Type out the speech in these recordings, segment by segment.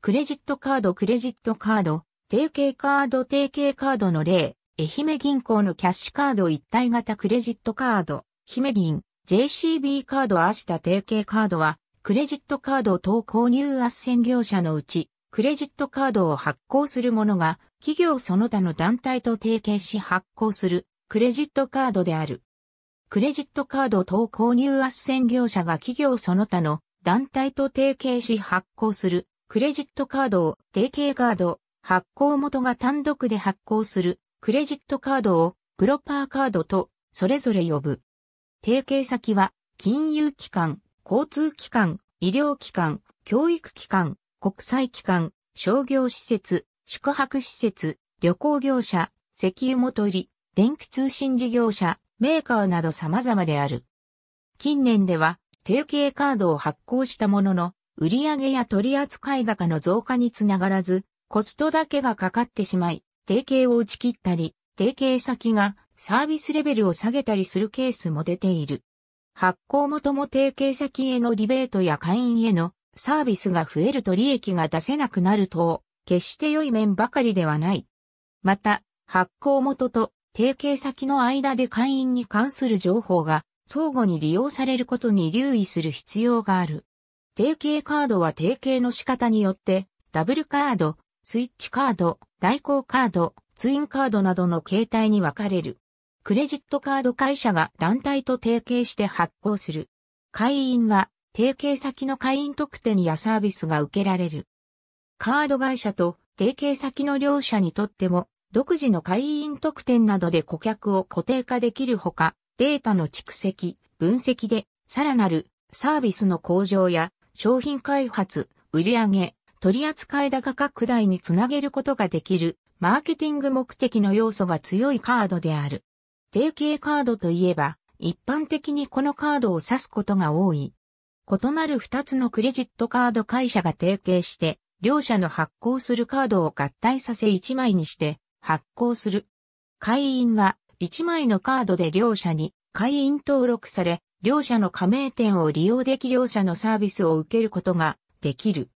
クレジットカードクレジットカード、提携カード提携カードの例、愛媛銀行のキャッシュカード一体型クレジットカード、姫銀、JCB カード明日提携カードは、クレジットカード等購入斡旋業者のうち、クレジットカードを発行する者が、企業その他の団体と提携し発行する、クレジットカードである。クレジットカード等購入斡旋業者が企業その他の団体と提携し発行するクレジットカードを提携カード、発行元が単独で発行するクレジットカードをプロパーカードとそれぞれ呼ぶ。提携先は金融機関、交通機関、医療機関、教育機関、国際機関、商業施設、宿泊施設、旅行業者、石油元売り、電気通信事業者、メーカーなど様々である。近年では、提携カードを発行したものの、売上や取扱高の増加につながらず、コストだけがかかってしまい、提携を打ち切ったり、提携先がサービスレベルを下げたりするケースも出ている。発行元も提携先へのリベートや会員へのサービスが増えると利益が出せなくなると、決して良い面ばかりではない。また、発行元と提携先の間で会員に関する情報が相互に利用されることに留意する必要がある。定型カードは定型の仕方によって、ダブルカード、スイッチカード、代行カード、ツインカードなどの形態に分かれる。クレジットカード会社が団体と提携して発行する。会員は、提携先の会員特典やサービスが受けられる。カード会社と提携先の両社にとっても、独自の会員特典などで顧客を固定化できるほか、データの蓄積、分析で、さらなるサービスの向上や商品開発、売上、取扱高拡大につなげることができる、マーケティング目的の要素が強いカードである。提携カードといえば、一般的にこのカードを指すことが多い。異なる二つのクレジットカード会社が提携して、両社の発行するカードを合体させ一枚にして発行する。会員は一枚のカードで両社に会員登録され、両社の加盟店を利用でき両社のサービスを受けることができる。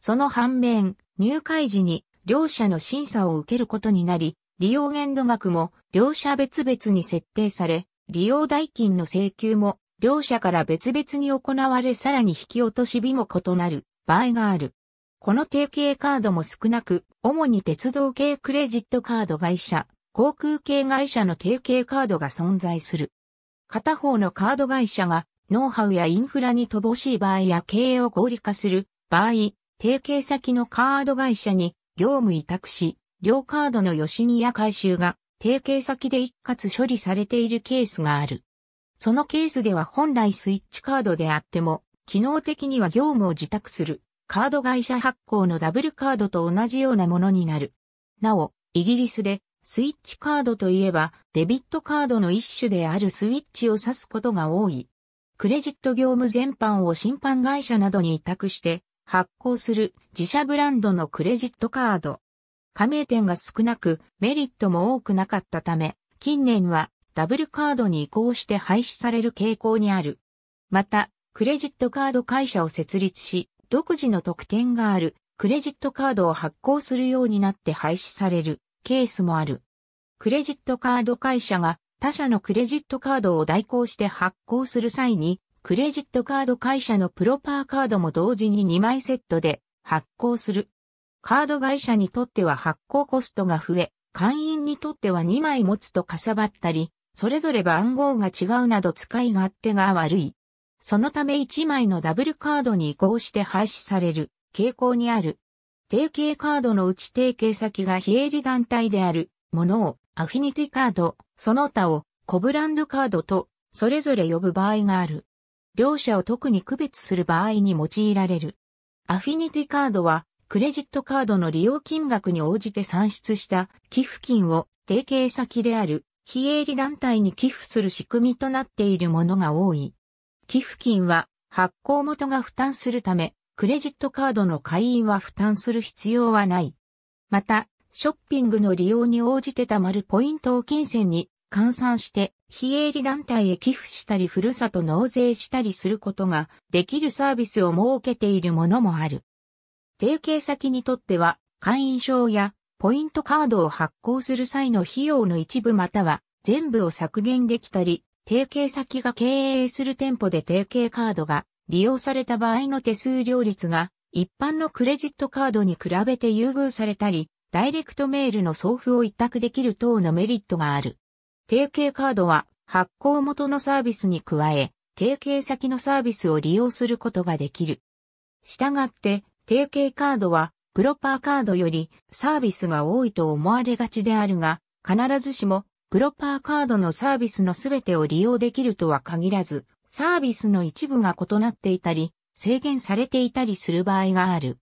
その反面、入会時に両社の審査を受けることになり、利用限度額も両社別々に設定され、利用代金の請求も両社から別々に行われさらに引き落とし日も異なる場合がある。この提携カードも少なく、主に鉄道系クレジットカード会社、航空系会社の提携カードが存在する。片方のカード会社がノウハウやインフラに乏しい場合や経営を合理化する場合、提携先のカード会社に業務委託し、両カードの吉にや回収が提携先で一括処理されているケースがある。そのケースでは本来スイッチカードであっても、機能的には業務を自宅する、カード会社発行のダブルカードと同じようなものになる。なお、イギリスでスイッチカードといえば、デビットカードの一種であるスイッチを指すことが多い。クレジット業務全般を審判会社などに委託して発行する自社ブランドのクレジットカード。加盟店が少なくメリットも多くなかったため、近年はダブルカードに移行して廃止される傾向にある。また、クレジットカード会社を設立し、独自の特典があるクレジットカードを発行するようになって廃止されるケースもある。クレジットカード会社が他社のクレジットカードを代行して発行する際に、クレジットカード会社のプロパーカードも同時に2枚セットで発行する。カード会社にとっては発行コストが増え、会員にとっては2枚持つとかさばったり、それぞれ番号が違うなど使い勝手が悪い。そのため1枚のダブルカードに移行して廃止される傾向にある。提携カードのうち提携先が非営利団体であるものをアフィニティカード、その他をコブランドカードとそれぞれ呼ぶ場合がある。両者を特に区別する場合に用いられる。アフィニティカードはクレジットカードの利用金額に応じて算出した寄付金を提携先である非営利団体に寄付する仕組みとなっているものが多い。寄付金は発行元が負担するため、クレジットカードの会員は負担する必要はない。また、ショッピングの利用に応じてたまるポイントを金銭に換算して、非営利団体へ寄付したり、ふるさと納税したりすることができるサービスを設けているものもある。提携先にとっては、会員証やポイントカードを発行する際の費用の一部または全部を削減できたり、提携先が経営する店舗で提携カードが利用された場合の手数料率が一般のクレジットカードに比べて優遇されたり、ダイレクトメールの送付を一択できる等のメリットがある。提携カードは発行元のサービスに加え、提携先のサービスを利用することができる。したがって、提携カードは、プロパーカードよりサービスが多いと思われがちであるが、必ずしも、プロパーカードのサービスのすべてを利用できるとは限らず、サービスの一部が異なっていたり、制限されていたりする場合がある。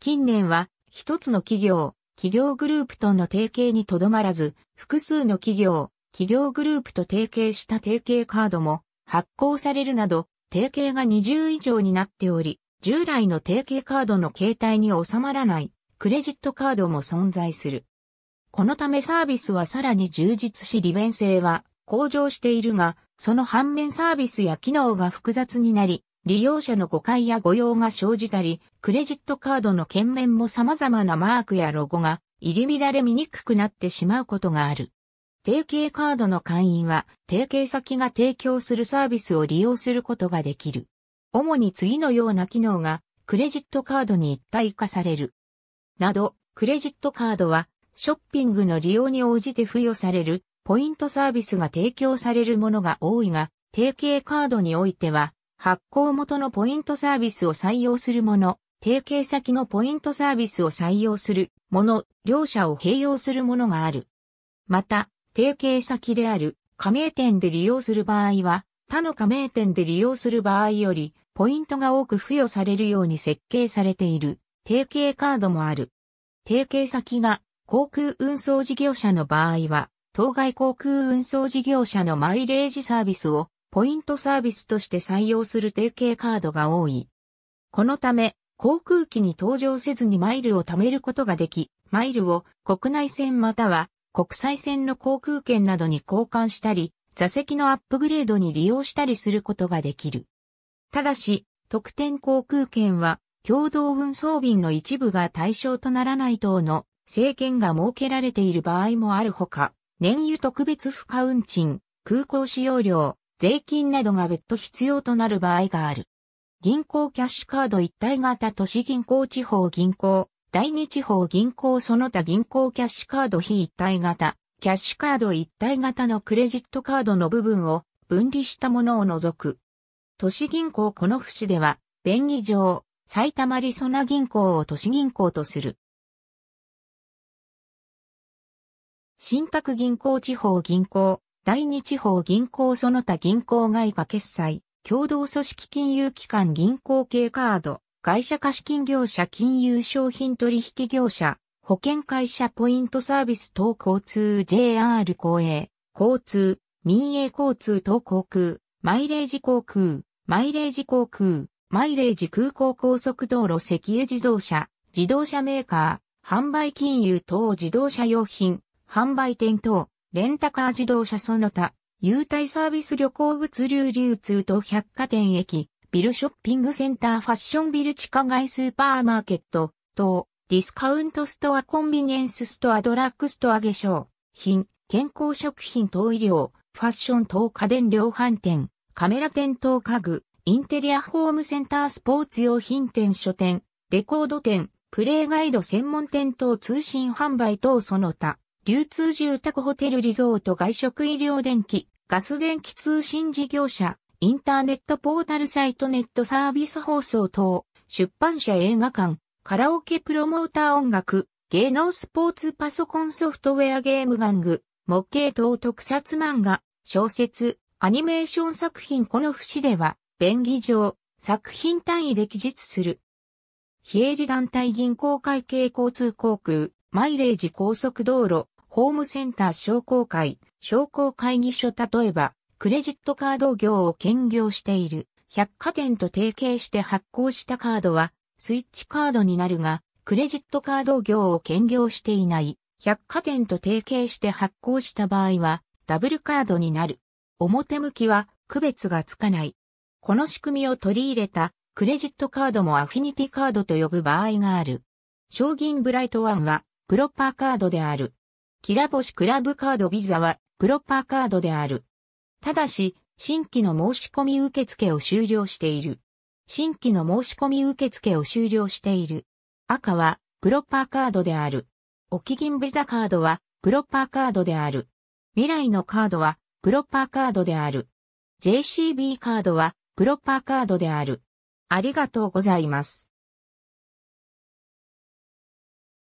近年は、一つの企業、企業グループとの提携にとどまらず、複数の企業、企業グループと提携した提携カードも発行されるなど、提携が20以上になっており、従来の提携カードの形態に収まらないクレジットカードも存在する。このためサービスはさらに充実し利便性は向上しているが、その反面サービスや機能が複雑になり、利用者の誤解や誤用が生じたり、クレジットカードの券面も様々なマークやロゴが入り乱れ見にくくなってしまうことがある。提携カードの会員は、提携先が提供するサービスを利用することができる。主に次のような機能が、クレジットカードに一体化される。など、クレジットカードは、ショッピングの利用に応じて付与されるポイントサービスが提供されるものが多いが、提携カードにおいては、発行元のポイントサービスを採用するもの、提携先のポイントサービスを採用するもの、両者を併用するものがある。また、提携先である加盟店で利用する場合は、他の加盟店で利用する場合より、ポイントが多く付与されるように設計されている、提携カードもある。提携先が航空運送事業者の場合は、当該航空運送事業者のマイレージサービスをポイントサービスとして採用する提携カードが多い。このため、航空機に搭乗せずにマイルを貯めることができ、マイルを国内線または国際線の航空券などに交換したり、座席のアップグレードに利用したりすることができる。ただし、特典航空券は共同運送便の一部が対象とならない等の制限が設けられている場合もあるほか、燃油特別付加運賃、空港使用料、税金などが別途必要となる場合がある。銀行キャッシュカード一体型都市銀行地方銀行、第二地方銀行その他銀行キャッシュカード非一体型、キャッシュカード一体型のクレジットカードの部分を分離したものを除く。都市銀行この節では、便宜上、埼玉リソナ銀行を都市銀行とする。新宅銀行地方銀行、第二地方銀行その他銀行外貨決済、共同組織金融機関銀行系カード、外社貸金業者金融商品取引業者、保険会社ポイントサービス等交通 JR 公営、交通、民営交通等航空、マイレージ航空、マイレージ航空、マイレージ空港高速道路石油自動車、自動車メーカー、販売金融等自動車用品、販売店等、レンタカー自動車その他、優待サービス旅行物流流通と百貨店駅、ビルショッピングセンターファッションビル地下街スーパーマーケット等、ディスカウントストアコンビニエンスストアドラッグストア化粧品、健康食品等医療、ファッション等家電量販店、カメラ店等家具、インテリアホームセンタースポーツ用品店書店、レコード店、プレイガイド専門店等通信販売等その他。流通住宅ホテルリゾート外食医療電気、ガス電気通信事業者、インターネットポータルサイトネットサービス放送等、出版社映画館、カラオケプロモーター音楽、芸能スポーツパソコンソフトウェアゲーム玩具、模型等特撮漫画、小説、アニメーション作品この節では、便宜上、作品単位で記述する。非営利団体銀行会計交通航空、マイレージ高速道路、ホームセンター商工会、商工会議所例えば、クレジットカード業を兼業している、百貨店と提携して発行したカードは、スイッチカードになるが、クレジットカード業を兼業していない、百貨店と提携して発行した場合は、ダブルカードになる。表向きは、区別がつかない。この仕組みを取り入れた、クレジットカードもアフィニティカードと呼ぶ場合がある。商銀ブライトワンは、プロパーカードである。きらぼしクラブカードビザは、プロパーカードである。ただし、新規の申し込み受付を終了している。新規の申し込み受付を終了している。赤は、プロパーカードである。おき銀ビザカードは、プロパーカードである。未来のカードは、プロパーカードである。JCB カードは、プロパーカードである。ありがとうございます。